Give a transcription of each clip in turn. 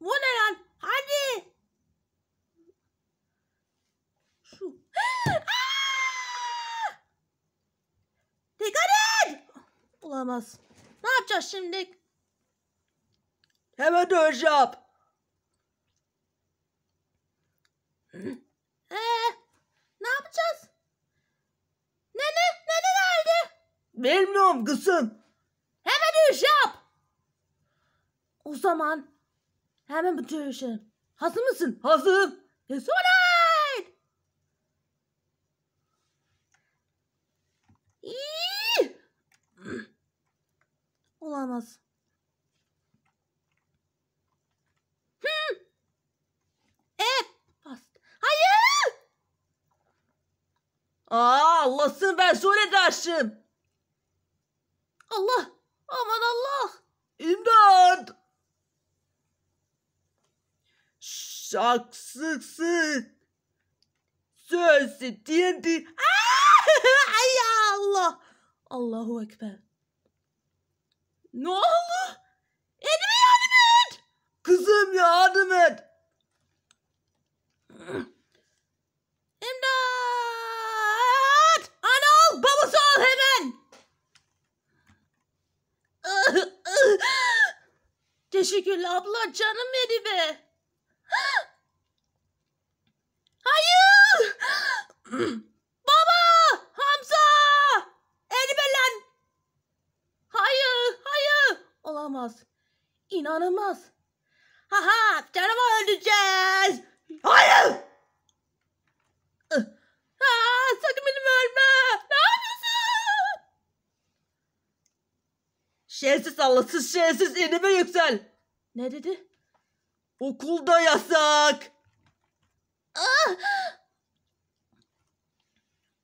Bu ne lan? Hadi. Şu. Dikkat et. Olamaz. Ne yapacağız şimdi? Hemen dönüş yap. Ee, ne yapacağız? Nene, nene nerede? Bilmiyorum kızım. Hemen dönüş yap. O zaman hemen bu şey. Hazır mısın? Hazır. Söyleyin. Olamaz. Hmm. Aa, Allah'sın ben söyle dersin. Allah şarkısı sözü diye bir... Ay Allah! Allahu Ekber. Ne oldu? Elime yardım et! Kızım yardım et! İmdat! Anol babası ol hemen! Teşekkürler abla canım beni be. Hayır! Baba! Hamza! Elbelen, Hayır! Hayır! Olamaz. İnanılmaz. Haha! Canıma öleceğiz! Hayır! Ha, sakın benim ölme! Ne yapıyorsun? Şersiz Allahsız şersiz elime yüksel! Ne dedi? Okulda yasak!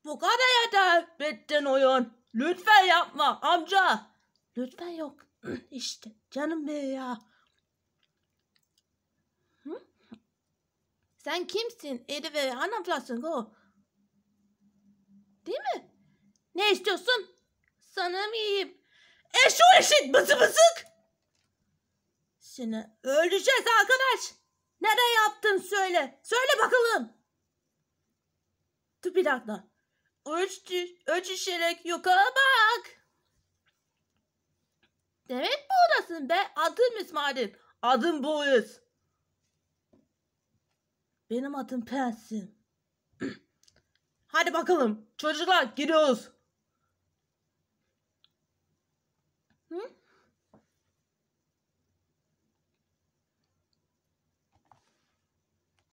Bu kadar yeter. Bittin oyun. Lütfen yapma amca. Lütfen yok. İşte canım benim ya. Sen kimsin? Eri ve anaflasın go. Değil mi? Ne istiyorsun? Sanırım mı yiyeyim? Eşo eşit bısık bısık. Seni öldüreceğiz arkadaş. Nereye yaptın söyle. Söyle bakalım. Tüpilatla. Ölç, ölçüşerek yukarı bak. Demek buradasın be. Adım İsmail'im. Adım Boris. Benim adım Pensim. Hadi bakalım. Çocuklar gidiyoruz.